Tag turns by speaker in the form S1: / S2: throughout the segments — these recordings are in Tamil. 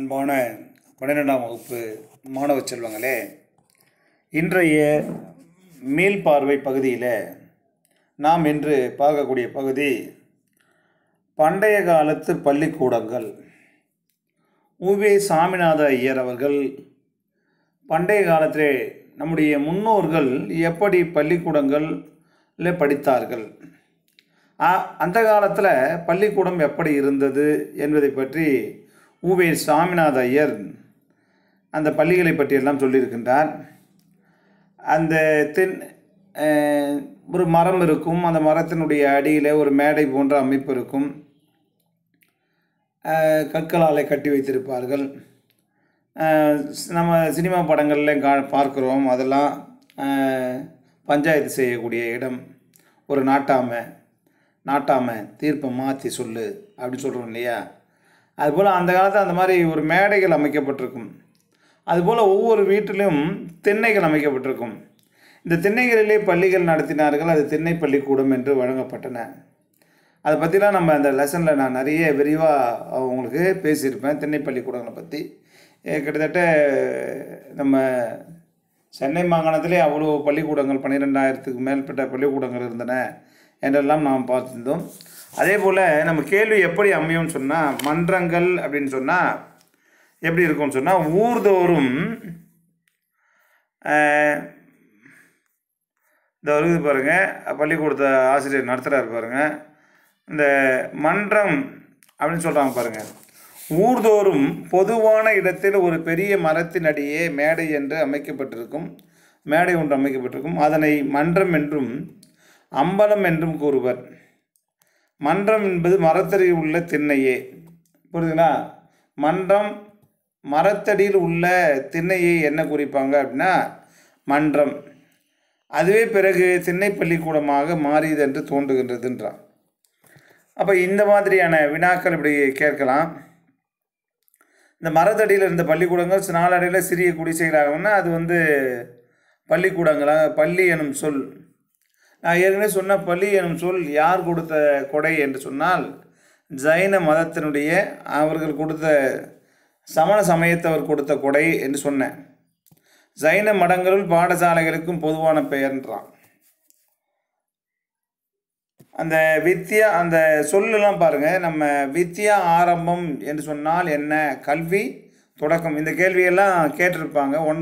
S1: அன்பான பன்னிரெண்டாம் வகுப்பு மாணவ செல்வங்களே இன்றைய மேல் பார்வை பகுதியில் நாம் இன்று பார்க்கக்கூடிய பகுதி பண்டைய காலத்து பள்ளிக்கூடங்கள் உவே சாமிநாத ஐயர் அவர்கள் பண்டைய காலத்திலே நம்முடைய முன்னோர்கள் எப்படி பள்ளிக்கூடங்களில் படித்தார்கள் அந்த காலத்தில் பள்ளிக்கூடம் எப்படி இருந்தது என்பதை பற்றி ஊவே சாமிநாத ஐயர் அந்த பள்ளிகளை பற்றியெல்லாம் சொல்லியிருக்கின்றார் அந்த தென் ஒரு மரம் இருக்கும் அந்த மரத்தினுடைய அடியில் ஒரு மேடை போன்ற அமைப்பு இருக்கும் கற்களாலை கட்டி வைத்திருப்பார்கள் நம்ம சினிமா படங்களில் கா பார்க்குறோம் அதெல்லாம் பஞ்சாயத்து செய்யக்கூடிய இடம் ஒரு நாட்டாமை நாட்டாமை தீர்ப்பை மாற்றி சொல்லு அப்படின்னு சொல்கிறோம் இல்லையா அதுபோல் அந்த காலத்தில் அந்த மாதிரி ஒரு மேடைகள் அமைக்கப்பட்டிருக்கும் அதுபோல் ஒவ்வொரு வீட்டிலும் திண்ணைகள் அமைக்கப்பட்டிருக்கும் இந்த திண்ணைகளிலே பள்ளிகள் நடத்தினார்கள் அது திண்ணை பள்ளிக்கூடம் என்று வழங்கப்பட்டன அதை பற்றிலாம் நம்ம அந்த லெசனில் நான் நிறைய விரிவாக உங்களுக்கு பேசியிருப்பேன் திண்ணை பள்ளிக்கூடங்களை பற்றி கிட்டத்தட்ட நம்ம சென்னை மாகாணத்திலே அவ்வளோ பள்ளிக்கூடங்கள் பன்னிரெண்டாயிரத்துக்கு மேற்பட்ட பள்ளிக்கூடங்கள் இருந்தன என்றெல்லாம் நாம் பார்த்துருந்தோம் அதே போல் நம்ம கேள்வி எப்படி அமையும்னு சொன்னால் மன்றங்கள் அப்படின்னு சொன்னால் எப்படி இருக்கும்னு சொன்னால் ஊர்தோறும் இந்த வருது பாருங்கள் பள்ளிக்கூடத்த ஆசிரியர் நடத்துகிறார் பாருங்கள் இந்த மன்றம் அப்படின்னு சொல்கிறாங்க பாருங்கள் ஊர்தோறும் பொதுவான இடத்தில் ஒரு பெரிய மரத்தின் அடியே மேடை என்று அமைக்கப்பட்டிருக்கும் மேடை ஒன்று அமைக்கப்பட்டிருக்கும் அதனை மன்றம் என்றும் அம்பலம் என்றும் கூறுவர் மன்றம் என்பது மரத்தடியில் உள்ள திண்ணையே புரியுதுங்களா மன்றம் மரத்தடியில் உள்ள திண்ணையை என்ன குறிப்பாங்க அப்படின்னா மன்றம் அதுவே பிறகு திண்ணை பள்ளிக்கூடமாக மாறியது என்று தோன்றுகின்றதுன்றான் அப்போ இந்த மாதிரியான வினாக்கள் இப்படி கேட்கலாம் இந்த மரத்தடியில் இருந்த பள்ளிக்கூடங்கள் நாளடைவில் சிறிய குடிசைகளாகவும்னா அது வந்து பள்ளிக்கூடங்களாக பள்ளி எனும் சொல் நான் ஏற்கனவே சொன்ன பலி எனும் சொல் யார் கொடுத்த கொடை என்று சொன்னால் ஜைன மதத்தினுடைய அவர்கள் கொடுத்த சமண சமயத்தவர் கொடுத்த கொடை என்று சொன்னேன் ஜைன மடங்களுள் பாடசாலைகளுக்கும் பொதுவான பெயர்ன்றான் அந்த வித்யா அந்த சொல்லெல்லாம் பாருங்கள் நம்ம வித்யா ஆரம்பம் என்று சொன்னால் என்ன கல்வி தொடக்கம் இந்த கேள்வியெல்லாம் கேட்டிருப்பாங்க ஒன்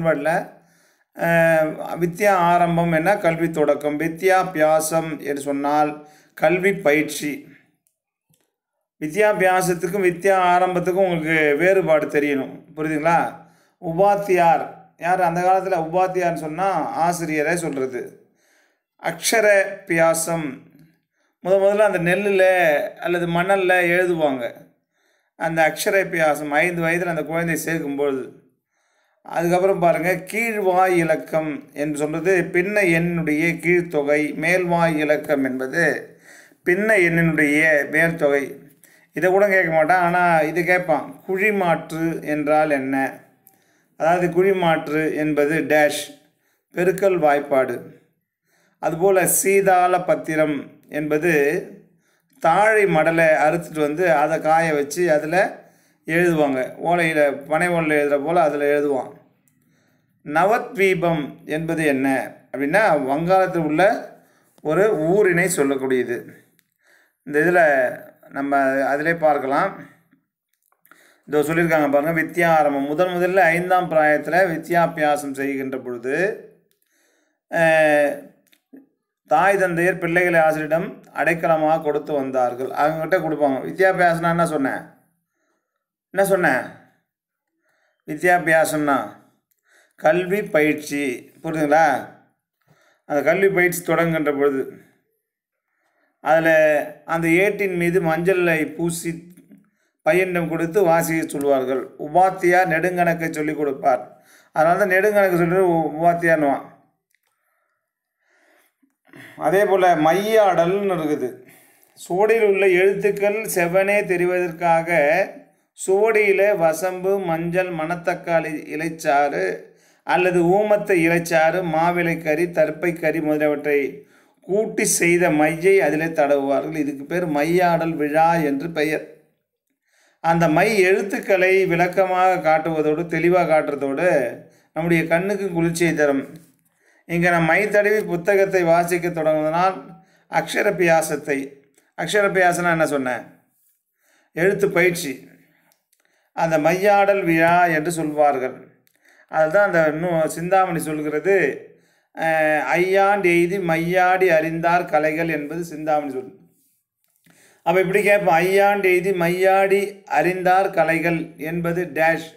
S1: வித்யா ஆரம்பம் என்ன கல்வி தொடக்கம் வித்யாபியாசம் என்று சொன்னால் கல்வி பயிற்சி வித்யாபியாசத்துக்கும் வித்யா ஆரம்பத்துக்கும் உங்களுக்கு வேறுபாடு தெரியணும் புரியுதுங்களா உபாத்தியார் யார் அந்த காலத்தில் உபாத்தியார்னு சொன்னால் ஆசிரியரை சொல்கிறது அக்ஷர பியாசம் முத முதல்ல அந்த நெல்லில் அல்லது மணலில் எழுதுவாங்க அந்த அக்ஷர பியாசம் ஐந்து வயதில் அந்த குழந்தை சேர்க்கும்பொழுது அதுக்கப்புறம் பாருங்கள் கீழ்வாய் இலக்கம் என்று சொல்வது பின்ன எண்ணுடைய கீழ்த்தொகை மேல்வாய் இலக்கம் என்பது பின்ன எண்ணினுடைய மேல்தொகை இதை கூட கேட்க மாட்டான் ஆனால் இது கேட்பான் குழி மாற்று என்றால் என்ன அதாவது குழி மாற்று என்பது டேஷ் பெருக்கல் வாய்ப்பாடு அதுபோல் சீதாள பத்திரம் என்பது தாழை மடலை அறுத்துட்டு வந்து அதை காய வச்சு அதில் எழுதுவாங்க ஓலையில் பனை ஓலையில் எழுதுகிற போல் அதில் எழுதுவான் நவத்வீபம் என்பது என்ன அப்படின்னா வங்காளத்தில் உள்ள ஒரு ஊரினை சொல்லக்கூடியது இந்த இதில் நம்ம அதிலே பார்க்கலாம் இதோ சொல்லியிருக்காங்க பாருங்கள் ஆரம்பம் முதன் முதல்ல ஐந்தாம் பிராயத்தில் வித்யாபியாசம் செய்கின்ற பொழுது தாய் தந்தையர் பிள்ளைகளை ஆசிரியரிடம் அடைக்கலமாக கொடுத்து வந்தார்கள் அவங்ககிட்ட கொடுப்பாங்க வித்தியாபியாசம்னா என்ன சொன்னேன் என்ன சொன்னேன் வித்தியாபியாசம்னா கல்வி பயிற்சி புரிஞ்சுங்களா அந்த கல்வி பயிற்சி தொடங்குகின்ற பொழுது அதில் அந்த ஏட்டின் மீது மஞ்சளை பூசி பையனிடம் கொடுத்து வாசிக்க சொல்லுவார்கள் உபாத்தியா நெடுங்கணக்கை சொல்லி கொடுப்பார் அதனால தான் நெடுங்கணக்கு சொல்கிற உபாத்தியான்னுவான் அதே போல் மையாடல்னு இருக்குது சுவடியில் உள்ள எழுத்துக்கள் செவனே தெரிவதற்காக சுவடியில் வசம்பு மஞ்சள் மணத்தக்காளி இலைச்சாறு அல்லது ஊமத்தை இலைச்சாறு மாவிலைக்கறி கறி முதலியவற்றை கூட்டி செய்த மையை அதிலே தடவுவார்கள் இதுக்கு பேர் மையாடல் விழா என்று பெயர் அந்த மை எழுத்துக்களை விளக்கமாக காட்டுவதோடு தெளிவாக காட்டுறதோடு நம்முடைய கண்ணுக்கு குளிர்ச்சியை தரும் இங்கே நம் மை தடவி புத்தகத்தை வாசிக்க தொடங்குவதனால் அக்ஷரப்பியாசத்தை அக்ஷரப்பியாசனா என்ன சொன்னேன் எழுத்து பயிற்சி அந்த மையாடல் விழா என்று சொல்வார்கள் அதுதான் அந்த இன்னும் சிந்தாமணி சொல்கிறது ஐயாண்டு எய்தி மையாடி அறிந்தார் கலைகள் என்பது சிந்தாமணி சொல் அப்போ இப்படி கேட்போம் ஐயாண்டு எய்தி மையாடி அறிந்தார் கலைகள் என்பது டேஷ்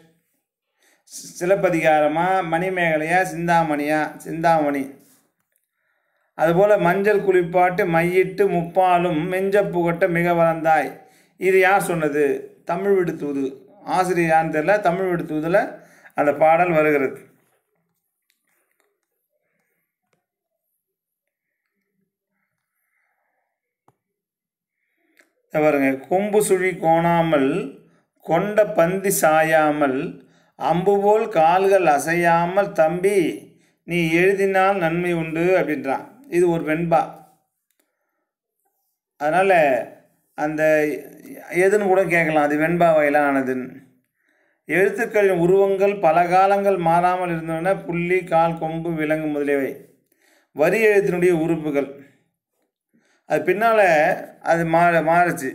S1: சிலப்பதிகாரமாக மணிமேகலையா சிந்தாமணியா சிந்தாமணி அதுபோல் மஞ்சள் குளிப்பாட்டு மையிட்டு முப்பாலும் மெஞ்ச புகட்ட மிக வளர்ந்தாய் இது யார் சொன்னது தமிழ் விடுத்துவது ஆசிரியான்னு தெரியல தமிழ் விடுத்துவதில் அந்த பாடல் வருகிறது பாருங்க கொம்பு சுழி கோணாமல் கொண்ட பந்தி சாயாமல் அம்பு போல் கால்கள் அசையாமல் தம்பி நீ எழுதினால் நன்மை உண்டு அப்படின்றான் இது ஒரு வெண்பா அதனால் அந்த எதுன்னு கூட கேட்கலாம் அது வெண்பா வயலானதுன்னு எழுத்துக்களின் உருவங்கள் பல காலங்கள் மாறாமல் இருந்தன புள்ளி கால் கொம்பு விலங்கு முதலியவை வரி எழுத்தினுடைய உறுப்புகள் அது பின்னால் அது மாற மாறுச்சு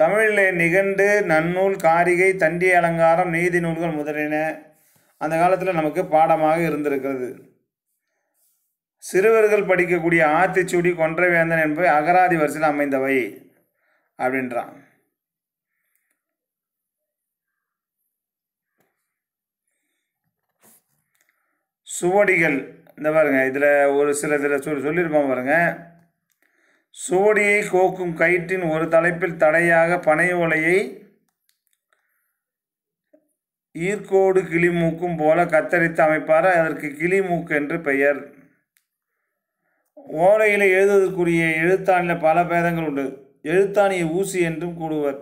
S1: தமிழில் நிகண்டு நன்னூல் காரிகை தண்டி அலங்காரம் நீதி நூல்கள் முதலின அந்த காலத்தில் நமக்கு பாடமாக இருந்திருக்கிறது சிறுவர்கள் படிக்கக்கூடிய ஆத்திச்சூடி கொன்றவேந்தன் என்பவை அகராதி வரிசையில் அமைந்தவை அப்படின்றான் சுவடிகள் இந்த பாருங்க இதில் ஒரு சில இதில் சொல்லி சொல்லியிருப்போம் பாருங்க சுவடியை கோக்கும் கயிற்றின் ஒரு தலைப்பில் தடையாக பனை ஓலையை ஈர்க்கோடு கிளிமூக்கும் போல கத்தரித்து அமைப்பார் அதற்கு கிளிமூக்கு என்று பெயர் ஓலையில் எழுதுவதற்குரிய எழுத்தாணியில் பல பேதங்கள் உண்டு எழுத்தாணியை ஊசி என்றும் கூடுவர்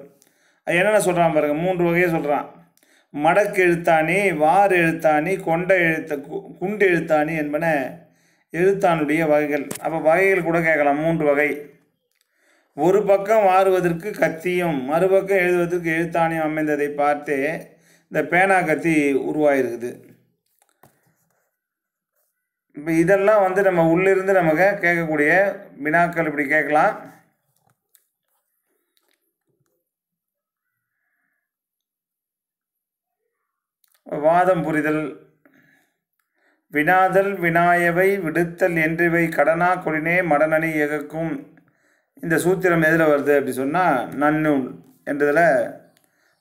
S1: அது என்னென்ன சொல்கிறான் பாருங்கள் மூன்று வகையை சொல்கிறான் மடக்கு எழுத்தாணி வார் எழுத்தாணி கொண்ட எழுத்த குண்டு எழுத்தாணி என்பன எழுத்தானுடைய வகைகள் அப்போ வகைகள் கூட கேட்கலாம் மூன்று வகை ஒரு பக்கம் வாருவதற்கு கத்தியும் மறுபக்கம் எழுதுவதற்கு எழுத்தாணியும் அமைந்ததை பார்த்து இந்த பேனா கத்தி உருவாயிருக்குது இப்போ இதெல்லாம் வந்து நம்ம உள்ளிருந்து நமக்கு கேட்கக்கூடிய வினாக்கள் இப்படி கேட்கலாம் வாதம் புரிதல் வினாதல் வினாயவை விடுத்தல் என்றிவை கடனா கொடினே மடனணி இயக்கும் இந்த சூத்திரம் எதில் வருது அப்படி சொன்னால் நன்னூல் என்றதில்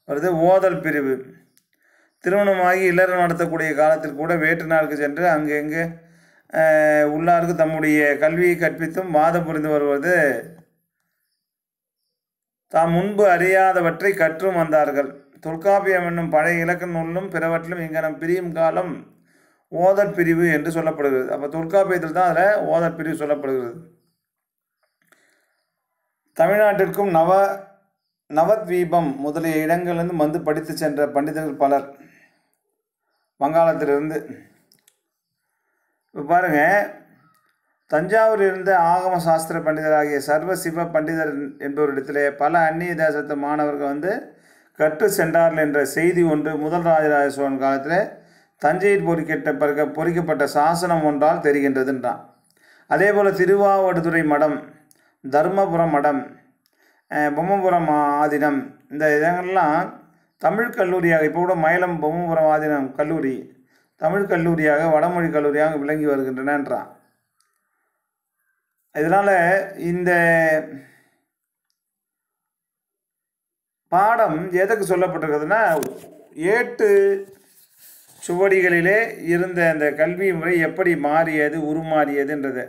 S1: வருது ஓதல் பிரிவு திருமணமாகி இளர் நடத்தக்கூடிய காலத்தில் கூட வேற்று நாளுக்கு சென்று அங்கெங்கே உள்ளாருக்கு தம்முடைய கல்வியை கற்பித்தும் வாதம் புரிந்து வருவது தாம் முன்பு அறியாதவற்றை கற்றும் வந்தார்கள் தொல்காப்பியம் என்னும் பழைய இலக்க நூலும் பிறவற்றிலும் இங்கனம் பிரியும் காலம் ஓதற் பிரிவு என்று சொல்லப்படுகிறது அப்போ தொல்காப்பியத்தில் தான் அதில் ஓதற் பிரிவு சொல்லப்படுகிறது தமிழ்நாட்டிற்கும் நவ நவத்வீபம் முதலிய இடங்களிலிருந்து வந்து படித்து சென்ற பண்டிதர்கள் பலர் வங்காளத்திலிருந்து இப்போ பாருங்கள் தஞ்சாவூர் இருந்த ஆகம சாஸ்திர பண்டிதராகிய சர்வ சிவ பண்டிதர் என்பவரிடத்தில் பல அந்நிய தேசத்து மாணவர்கள் வந்து கற்று சென்றார்கள் என்ற செய்தி ஒன்று முதல் ராஜராஜ சோழன் காலத்தில் தஞ்சையில் பொறிக்கிட்ட பிறகு பொறிக்கப்பட்ட சாசனம் ஒன்றால் தெரிகின்றதுன்றான் அதே போல் திருவாவடுதுறை மடம் தர்மபுரம் மடம் பொம்மபுரம் ஆதீனம் இந்த இடங்கள்லாம் தமிழ் கல்லூரியாக இப்போ கூட மயிலம் பொம்மபுரம் ஆதீனம் கல்லூரி தமிழ் கல்லூரியாக வடமொழி கல்லூரியாக விளங்கி வருகின்றனன்றான் இதனால் இந்த பாடம் எதுக்கு சொல்லப்பட்டிருக்குதுன்னா ஏட்டு சுவடிகளிலே இருந்த அந்த கல்வி முறை எப்படி மாறியது உருமாறியதுன்றது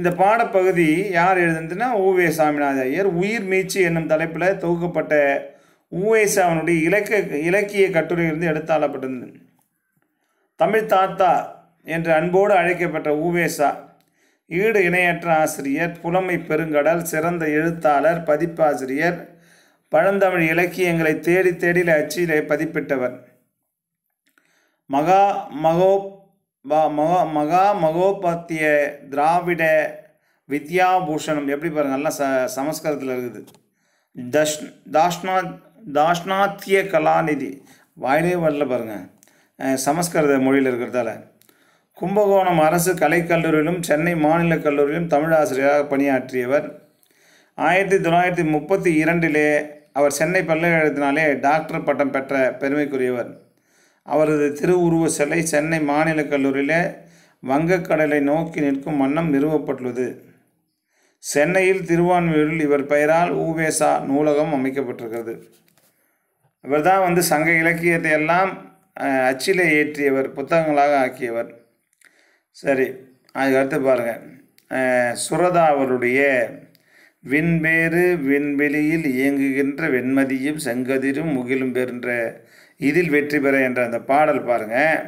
S1: இந்த பாடப்பகுதி யார் எழுதுனதுன்னா ஊவே சாமிநாத ஐயர் உயிர் மீச்சு என்னும் தலைப்பில் தொகுக்கப்பட்ட ஊவேசாமனுடைய இலக்க இலக்கிய கட்டுரையிலிருந்து எடுத்தாளப்பட்டிருந்தது தமிழ் தாத்தா என்று அன்போடு அழைக்கப்பட்ட ஊவேசா ஈடு இணையற்ற ஆசிரியர் புலமை பெருங்கடல் சிறந்த எழுத்தாளர் பதிப்பாசிரியர் பழந்தமிழ் இலக்கியங்களை தேடி தேடியில் அச்சிலே பதிப்பிட்டவர் மகா மகோ மகா மகா மகோபாத்திய திராவிட வித்யாபூஷணம் எப்படி பாருங்கள் நல்லா ச சமஸ்கிருதத்தில் இருக்குது தஷ் தாஷ்ணா தாஷ்ணாத்திய கலாநிதி வாயிலே வரல பாருங்கள் சமஸ்கிருத மொழியில் இருக்கிறதால கும்பகோணம் அரசு கலைக்கல்லூரியிலும் சென்னை மாநில கல்லூரியிலும் தமிழ் ஆசிரியராக பணியாற்றியவர் ஆயிரத்தி தொள்ளாயிரத்தி முப்பத்தி இரண்டிலே அவர் சென்னை பல்கலைக்கழகத்தினாலே டாக்டர் பட்டம் பெற்ற பெருமைக்குரியவர் அவரது திருவுருவ சிலை சென்னை மாநில கல்லூரியிலே வங்கக்கடலை நோக்கி நிற்கும் வண்ணம் நிறுவப்பட்டுள்ளது சென்னையில் திருவான்மையூரில் இவர் பெயரால் ஊவேசா நூலகம் அமைக்கப்பட்டிருக்கிறது இவர் தான் வந்து சங்க இலக்கியத்தை எல்லாம் அச்சில் ஏற்றியவர் புத்தகங்களாக ஆக்கியவர் சரி அதுக்கடுத்து பாருங்கள் சுரதா அவருடைய விண்வேறு விண்வெளியில் இயங்குகின்ற வெண்மதியும் செங்கதிரும் முகிலும் பெறுகின்ற இதில் வெற்றி பெற என்ற அந்த பாடல் பாருங்கள்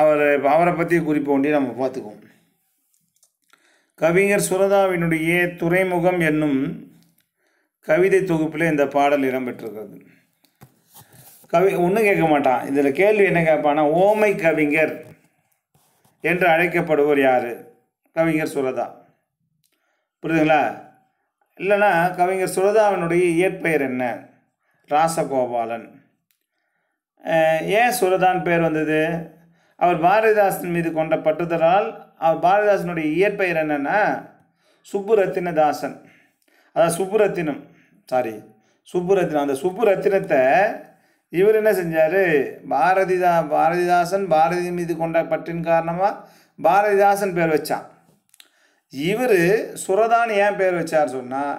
S1: அவர் அவரை பற்றி குறிப்பு ஒன்றி நம்ம பார்த்துக்குவோம் கவிஞர் சுரதாவினுடைய துறைமுகம் என்னும் கவிதை தொகுப்பில் இந்த பாடல் இடம்பெற்றிருக்கிறது கவி ஒன்றும் கேட்க மாட்டான் இதில் கேள்வி என்ன கேட்பான்னா ஓமை கவிஞர் என்று அழைக்கப்படுவர் யார் கவிஞர் சுரதா புரியுதுங்களா இல்லைன்னா கவிஞர் சுரதாவினுடைய இயற்பெயர் என்ன ராசகோபாலன் ஏன் சுரதான் பெயர் வந்தது அவர் பாரதிதாசன் மீது கொண்ட பட்டுதலால் அவர் பாரதிதாசனுடைய இயற்பெயர் என்னென்னா சுப்புரத்தினதாசன் அதாவது சுப்புரத்தினம் சாரி சுப்புரத்தினம் அந்த சுப்புரத்தினத்தை இவர் என்ன செஞ்சார் பாரதிதா பாரதிதாசன் பாரதி மீது கொண்ட பற்றின் காரணமாக பாரதிதாசன் பேர் வச்சான் இவர் சுரதான் ஏன் பேர் வச்சார் சொன்னால்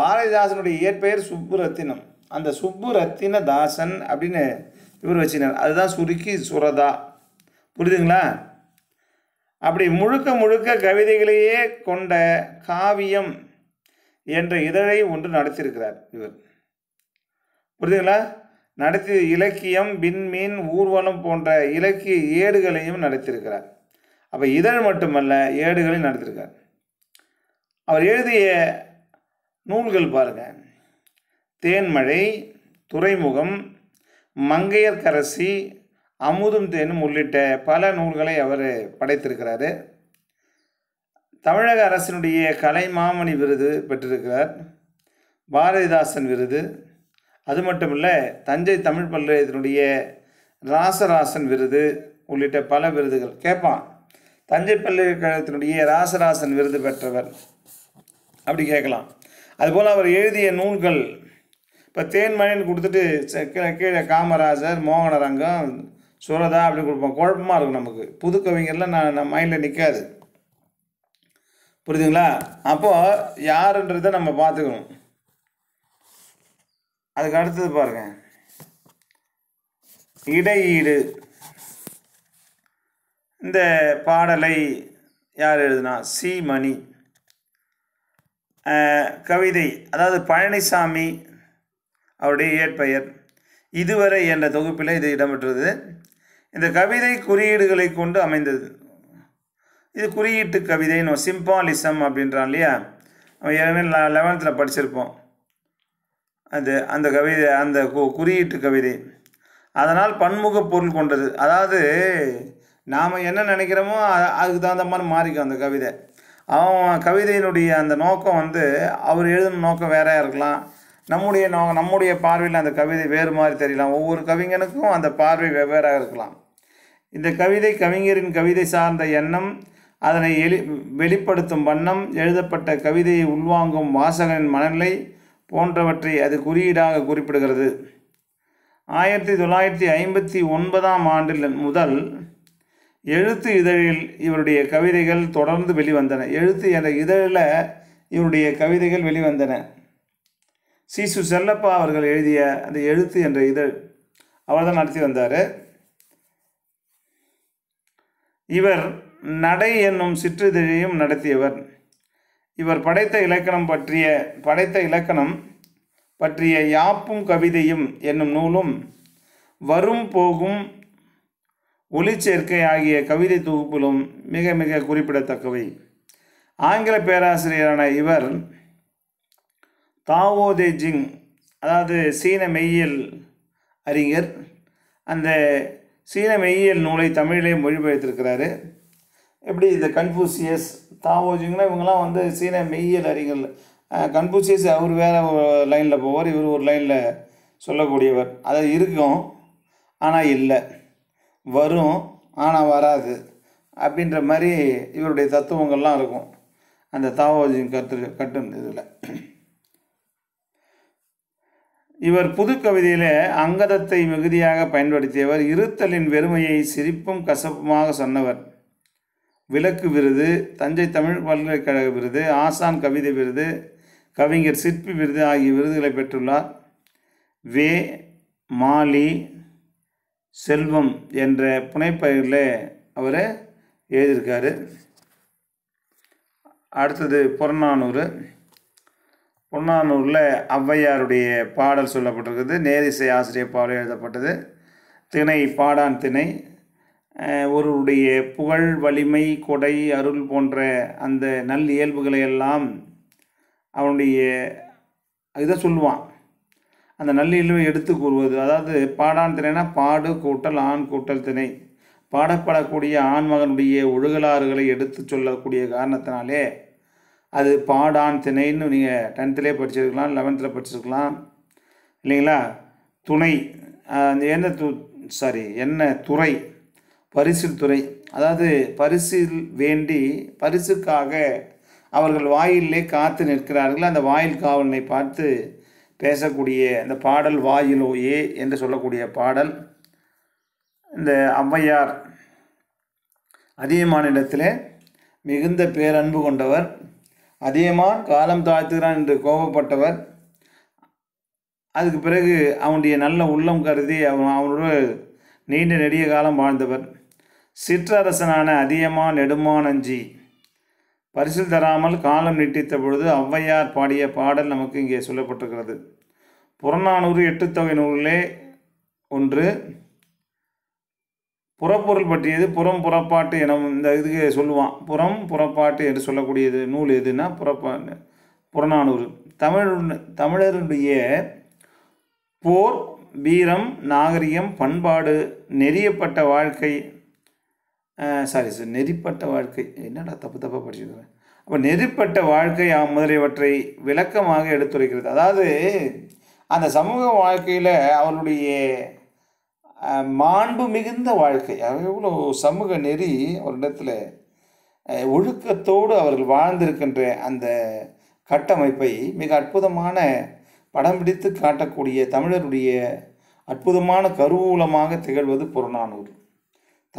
S1: பாரதிதாசனுடைய இயற்பெயர் சுப்புரத்தினம் அந்த சுப்புரத்தின தாசன் அப்படின்னு இவர் வச்சுனார் அதுதான் சுருக்கி சுரதா புரியுதுங்களா அப்படி முழுக்க முழுக்க கவிதைகளையே கொண்ட காவியம் என்ற இதழை ஒன்று நடத்தியிருக்கிறார் இவர் புரியுதுங்களா நடத்திய இலக்கியம் விண்மீன் ஊர்வனம் போன்ற இலக்கிய ஏடுகளையும் நடத்தியிருக்கிறார் அப்போ இதழ் மட்டுமல்ல ஏடுகளையும் நடத்தியிருக்கார் அவர் எழுதிய நூல்கள் பாருங்கள் தேன்மழை துறைமுகம் மங்கையர்கரசி அமுதும் தேனும் உள்ளிட்ட பல நூல்களை அவர் படைத்திருக்கிறாரு தமிழக அரசினுடைய கலைமாமணி விருது பெற்றிருக்கிறார் பாரதிதாசன் விருது அது மட்டும் இல்லை தஞ்சை தமிழ் பல்கலைத்தினுடைய ராசராசன் விருது உள்ளிட்ட பல விருதுகள் கேட்பான் தஞ்சை பல்கலைக்கழகத்தினுடைய ராசராசன் விருது பெற்றவர் அப்படி கேட்கலாம் அதுபோல் அவர் எழுதிய நூல்கள் இப்போ தேன்மணின்னு கொடுத்துட்டு கீழே காமராஜர் மோகனரங்கம் சுரதா அப்படி கொடுப்போம் குழப்பமாக இருக்கும் நமக்கு புது கவிஞர்லாம் நான் நம்ம மைண்டில் நிற்காது புரியுதுங்களா அப்போது யாருன்றதை நம்ம பார்த்துக்கணும் அதுக்கு அடுத்தது பாருங்க இடையீடு இந்த பாடலை யார் எழுதுனா சி மணி கவிதை அதாவது பழனிசாமி அவருடைய இயற்பெயர் இதுவரை என்ற தொகுப்பில் இது இடம்பெற்றது இந்த கவிதை குறியீடுகளை கொண்டு அமைந்தது இது குறியீட்டு கவிதைன்னு சிம்பாலிசம் அப்படின்றான் இல்லையா நம்ம ஏற்கனவே லெவன்த்தில் படிச்சிருப்போம் அது அந்த கவிதை அந்த கு குறியீட்டு கவிதை அதனால் பன்முக பொருள் கொண்டது அதாவது நாம் என்ன நினைக்கிறோமோ அதுக்கு தகுந்த மாதிரி மாறிக்கும் அந்த கவிதை அவன் கவிதையினுடைய அந்த நோக்கம் வந்து அவர் எழுதின நோக்கம் வேறையாக இருக்கலாம் நம்முடைய நோ நம்முடைய பார்வையில் அந்த கவிதை வேறு மாதிரி தெரியலாம் ஒவ்வொரு கவிஞனுக்கும் அந்த பார்வை வெவ்வேறாக இருக்கலாம் இந்த கவிதை கவிஞரின் கவிதை சார்ந்த எண்ணம் அதனை எளி வெளிப்படுத்தும் வண்ணம் எழுதப்பட்ட கவிதையை உள்வாங்கும் வாசகனின் மனநிலை போன்றவற்றை அது குறியீடாக குறிப்பிடுகிறது ஆயிரத்தி தொள்ளாயிரத்தி ஐம்பத்தி ஒன்பதாம் ஆண்டில் முதல் எழுத்து இதழில் இவருடைய கவிதைகள் தொடர்ந்து வெளிவந்தன எழுத்து என்ற இதழில் இவருடைய கவிதைகள் வெளிவந்தன சிசு செல்லப்பா அவர்கள் எழுதிய அந்த எழுத்து என்ற இதழ் அவர் தான் நடத்தி வந்தார் இவர் நடை என்னும் சிற்றிதழையும் நடத்தியவர் இவர் படைத்த இலக்கணம் பற்றிய படைத்த இலக்கணம் பற்றிய யாப்பும் கவிதையும் என்னும் நூலும் வரும் போகும் ஒளி சேர்க்கை ஆகிய கவிதை தொகுப்பிலும் மிக மிக குறிப்பிடத்தக்கவை ஆங்கில பேராசிரியரான இவர் தாவோ தே ஜிங் அதாவது சீன மெய்யியல் அறிஞர் அந்த சீன மெய்யியல் நூலை தமிழிலே மொழிபெயர்த்திருக்கிறாரு எப்படி இந்த கன்ஃபூசியஸ் தாவோஜிங்கன்னா இவங்கெல்லாம் வந்து சீன மெய்யியல் அறிஞர்கள் கன்ஃபூசியஸ் அவர் வேறு லைனில் போவார் இவர் ஒரு லைனில் சொல்லக்கூடியவர் அது இருக்கும் ஆனால் இல்லை வரும் ஆனால் வராது அப்படின்ற மாதிரி இவருடைய தத்துவங்கள்லாம் இருக்கும் அந்த தாவோஜிங் கற்று கட்டும் இதில் இவர் புது கவிதையில் அங்கதத்தை மிகுதியாக பயன்படுத்தியவர் இருத்தலின் வெறுமையை சிரிப்பும் கசப்புமாக சொன்னவர் விளக்கு விருது தஞ்சை தமிழ் பல்கலைக்கழக விருது ஆசான் கவிதை விருது கவிஞர் சிற்பி விருது ஆகிய விருதுகளை பெற்றுள்ளார் வே மாலி செல்வம் என்ற புனைப்பெயரில் அவர் எழுதியிருக்காரு அடுத்தது புறநானூறு புறநானூரில் ஔவையாருடைய பாடல் சொல்லப்பட்டிருக்குது நேரிசை ஆசிரியர் பாடல் எழுதப்பட்டது திணை பாடான் திணை ஒருவருடைய புகழ் வலிமை கொடை அருள் போன்ற அந்த நல் இயல்புகளை எல்லாம் அவனுடைய இதை சொல்லுவான் அந்த இயல்பை எடுத்து கூறுவது அதாவது பாடான் திணைனா பாடு கூட்டல் ஆண் கூட்டல் திணை பாடப்படக்கூடிய ஆண்மகனுடைய ஒழுகலாறுகளை எடுத்து சொல்லக்கூடிய காரணத்தினாலே அது பாடான் திணைன்னு நீங்கள் டென்த்திலே படிச்சிருக்கலாம் லெவன்த்தில் படிச்சிருக்கலாம் இல்லைங்களா துணை அந்த து சாரி என்ன துறை பரிசில் துறை அதாவது பரிசில் வேண்டி பரிசுக்காக அவர்கள் வாயிலே காத்து நிற்கிறார்கள் அந்த வாயில் காவலனை பார்த்து பேசக்கூடிய அந்த பாடல் வாயிலோயே என்று சொல்லக்கூடிய பாடல் இந்த ஔவையார் அதியமான இடத்தில் மிகுந்த பேரன்பு கொண்டவர் அதியமான் காலம் தாழ்த்துகிறான் என்று கோபப்பட்டவர் அதுக்கு பிறகு அவனுடைய நல்ல உள்ளம் கருதி அவன் அவனோடு நீண்ட நெடிய காலம் வாழ்ந்தவர் சிற்றரசனான அதியமா நெடுமானஞ்சி பரிசில் தராமல் காலம் நீட்டித்த பொழுது ஔவையார் பாடிய பாடல் நமக்கு இங்கே சொல்லப்பட்டிருக்கிறது புறநானூறு எட்டுத்தொகை நூலிலே ஒன்று புறப்பொருள் பற்றியது புறம் புறப்பாட்டு என இந்த இதுக்கு சொல்லுவான் புறம் புறப்பாட்டு என்று சொல்லக்கூடியது நூல் எதுனா புறப்பா புறநானூறு தமிழ் தமிழருடைய போர் வீரம் நாகரிகம் பண்பாடு நெறியப்பட்ட வாழ்க்கை சாரி சார் நெறிப்பட்ட வாழ்க்கை என்னடா தப்பு தப்பாக படிச்சிருக்கிறேன் அப்போ நெறிப்பட்ட வாழ்க்கை முதலியவற்றை விளக்கமாக எடுத்துரைக்கிறது அதாவது அந்த சமூக வாழ்க்கையில் அவருடைய மாண்பு மிகுந்த வாழ்க்கை எவ்வளோ சமூக நெறி அவரிடத்தில் ஒழுக்கத்தோடு அவர்கள் வாழ்ந்திருக்கின்ற அந்த கட்டமைப்பை மிக அற்புதமான படம் பிடித்து காட்டக்கூடிய தமிழருடைய அற்புதமான கருவூலமாக திகழ்வது புறநானூறு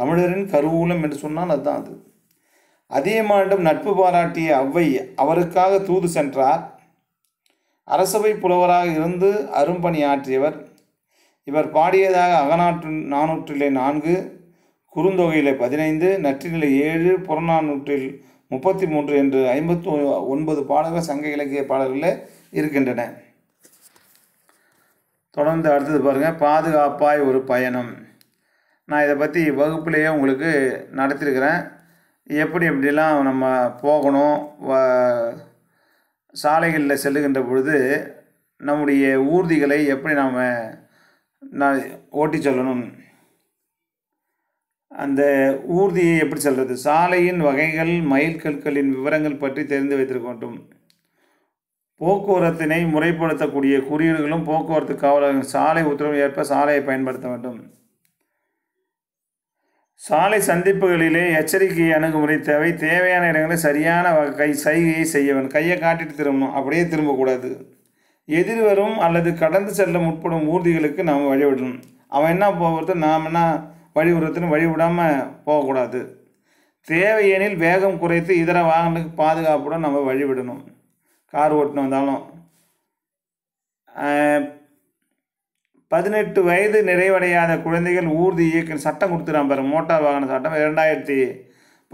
S1: தமிழரின் கருவூலம் என்று சொன்னால் அதுதான் அது அதே மாண்டம் நட்பு பாராட்டிய அவ்வை அவருக்காக தூது சென்றார் அரசவை புலவராக இருந்து அரும்பணி ஆற்றியவர் இவர் பாடியதாக அகநாற்று நானூற்றிலே நான்கு குறுந்தொகையிலே பதினைந்து நற்றிநிலை ஏழு புறநானூற்றில் முப்பத்தி மூன்று என்று ஐம்பத்தி ஒன்பது பாடல்கள் சங்க இலக்கிய பாடல்களில் இருக்கின்றன தொடர்ந்து அடுத்தது பாருங்கள் பாதுகாப்பாய் ஒரு பயணம் நான் இதை பற்றி வகுப்புலேயே உங்களுக்கு நடத்திருக்கிறேன் எப்படி எப்படிலாம் நம்ம போகணும் வ சாலைகளில் செல்லுகின்ற பொழுது நம்முடைய ஊர்திகளை எப்படி நாம் நான் ஓட்டி செல்லணும் அந்த ஊர்தியை எப்படி செல்வது சாலையின் வகைகள் மயில் கற்களின் விவரங்கள் பற்றி தெரிந்து வைத்திருக்க வேண்டும் போக்குவரத்தினை முறைப்படுத்தக்கூடிய குறியீடுகளும் போக்குவரத்து காவலர்கள் சாலை உத்தரவு ஏற்ப சாலையை பயன்படுத்த வேண்டும் சாலை சந்திப்புகளிலே எச்சரிக்கை அணுகுமுறை தேவை தேவையான இடங்களில் சரியான கை சைகையை செய்ய வேண்டும் கையை காட்டிட்டு திரும்பணும் அப்படியே திரும்பக்கூடாது எதிர்வரும் அல்லது கடந்து செல்ல முற்படும் ஊர்திகளுக்கு நாம் வழிவிடணும் அவன் என்ன போகிறது நாம் என்ன வழிவிடுறதுன்னு வழிவிடாமல் போகக்கூடாது தேவையெனில் வேகம் குறைத்து இதர வாகனங்களுக்கு பாதுகாப்புடன் நம்ம வழிவிடணும் கார் ஓட்டினோம் வந்தாலும் பதினெட்டு வயது நிறைவடையாத குழந்தைகள் ஊர்தி இயக்க சட்டம் கொடுத்துருவாங்க பாருங்கள் மோட்டார் வாகன சட்டம் இரண்டாயிரத்தி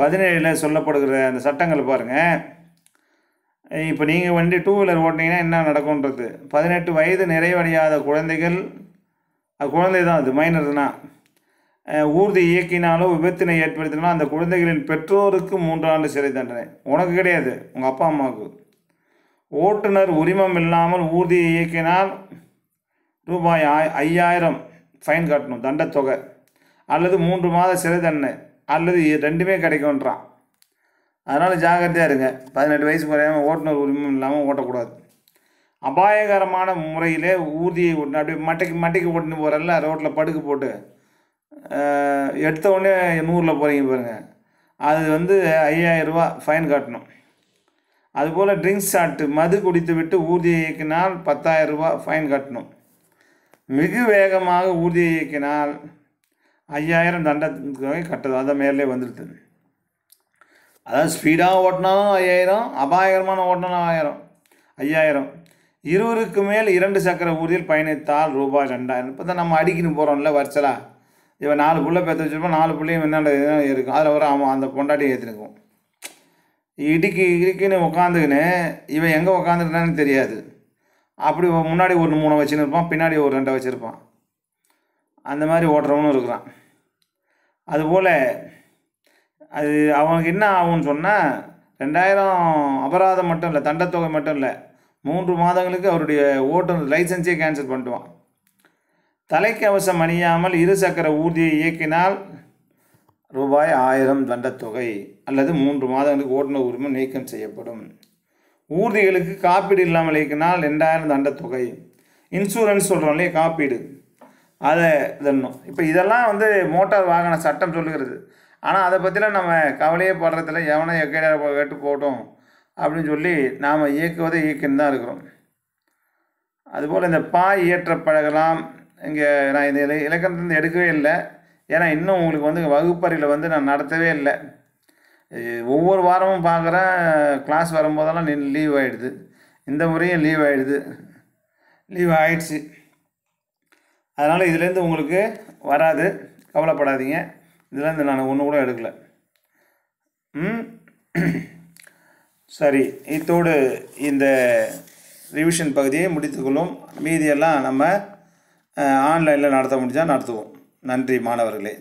S1: பதினேழில் சொல்லப்படுகிற அந்த சட்டங்கள் பாருங்கள் இப்போ நீங்கள் வண்டி டூ வீலர் ஓட்டினீங்கன்னா என்ன நடக்கும்ன்றது பதினெட்டு வயது நிறைவடையாத குழந்தைகள் குழந்தை தான் அது மைனர் தான் ஊர்தி இயக்கினாலும் விபத்தினை ஏற்படுத்தினாலும் அந்த குழந்தைகளின் பெற்றோருக்கு மூன்றாண்டு சிறை தண்டனை உனக்கு கிடையாது உங்கள் அப்பா அம்மாவுக்கு ஓட்டுநர் உரிமம் இல்லாமல் ஊர்தியை இயக்கினால் ரூபாய் ஐயாயிரம் ஃபைன் கட்டணும் தண்டத்தொகை அல்லது மூன்று மாத சிறை தண்டனை அல்லது ரெண்டுமே கிடைக்கும்ன்றான் அதனால் ஜாகிரதையாக இருங்க பதினெட்டு வயசு குறையாமல் ஓட்டுநர் உரிமம் இல்லாமல் ஓட்டக்கூடாது அபாயகரமான முறையிலே ஊர்தியை ஓட்டணும் அப்படியே மட்டைக்கு மட்டைக்கு ஓட்டுன்னு போகிறல்ல ரோட்டில் படுக்கு போட்டு எடுத்த உடனே நூறில் போகிறீங்க பாருங்கள் அது வந்து ஐயாயிரரூபா ஃபைன் கட்டணும் அதுபோல் ட்ரிங்க்ஸ் சாப்பிட்டு மது குடித்து விட்டு ஊர்தியை இயக்கினால் பத்தாயிரரூபா ஃபைன் கட்டணும் மிகு வேகமாக ஊர்தியை இயக்கினால் ஐயாயிரம் தண்டத்துக்கு கட்டது அதை மேலே வந்துடுது அதாவது ஸ்பீடாக ஓட்டினாலும் ஐயாயிரம் அபாயகரமான ஓட்டினாலும் ஆயிரம் ஐயாயிரம் இருவருக்கு மேல் இரண்டு சக்கர ஊர்தியில் பயணித்தால் ரூபாய் ரெண்டாயிரம் இப்போ தான் நம்ம அடிக்கணும் போகிறோம்ல வரிசலா இப்போ நாலு புள்ளை பேத்து வச்சுருப்போம் நாலு பிள்ளையும் என்னென்ன இருக்கும் அதில் ஒரு ஆமாம் அந்த பொண்டாட்டி ஏற்றிருக்கும் இடுக்கி இடுக்கின்னு உட்காந்துக்கின்னு இவன் எங்கே உட்காந்துருந்தான்னு தெரியாது அப்படி முன்னாடி ஒரு மூணை வச்சுன்னு இருப்பான் பின்னாடி ஒரு ரெண்டை வச்சுருப்பான் அந்த மாதிரி ஓட்டுறவனும் இருக்கிறான் அதுபோல் அது அவனுக்கு என்ன ஆகும்னு சொன்னால் ரெண்டாயிரம் அபராதம் மட்டும் இல்லை தண்டத்தொகை மட்டும் இல்லை மூன்று மாதங்களுக்கு அவருடைய ஓட்டு லைசன்ஸே கேன்சல் பண்ணிட்டுவான் தலைக்கவசம் அணியாமல் இருசக்கர ஊர்தியை இயக்கினால் ரூபாய் ஆயிரம் தண்டத்தொகை அல்லது மூன்று மாதங்களுக்கு ஓட்டுநர் உரிமை நீக்கம் செய்யப்படும் ஊர்திகளுக்கு காப்பீடு இல்லாமல் இயக்கினால் ரெண்டாயிரம் தண்ட தொகை இன்சூரன்ஸ் சொல்கிறோம் இல்லையா காப்பீடு அதை தரணும் இப்போ இதெல்லாம் வந்து மோட்டார் வாகன சட்டம் சொல்லுகிறது ஆனால் அதை பற்றிலாம் நம்ம கவலையே படுறதில்ல எவனை எக்கேடாக கேட்டு போட்டோம் அப்படின்னு சொல்லி நாம் இயக்குவதை இயக்கின்னு தான் இருக்கிறோம் அதுபோல் இந்த பாய் இயற்ற பழகலாம் இங்கே நான் இந்த இலக்கணத்துலேருந்து எடுக்கவே இல்லை ஏன்னா இன்னும் உங்களுக்கு வந்து வகுப்பறையில் வந்து நான் நடத்தவே இல்லை ஒவ்வொரு வாரமும் பார்க்குறேன் கிளாஸ் வரும்போதெல்லாம் நின்று லீவ் ஆகிடுது இந்த முறையும் லீவ் ஆகிடுது லீவ் ஆகிடுச்சு அதனால் இதுலேருந்து உங்களுக்கு வராது கவலைப்படாதீங்க இதுலேருந்து நான் ஒன்று கூட எடுக்கலை ம் சரி இத்தோடு இந்த ரிவிஷன் பகுதியை முடித்துக்கொள்ளும் மீதியெல்லாம் நம்ம ஆன்லைனில் நடத்த முடிஞ்சால் நடத்துவோம் நன்றி மாணவர்களே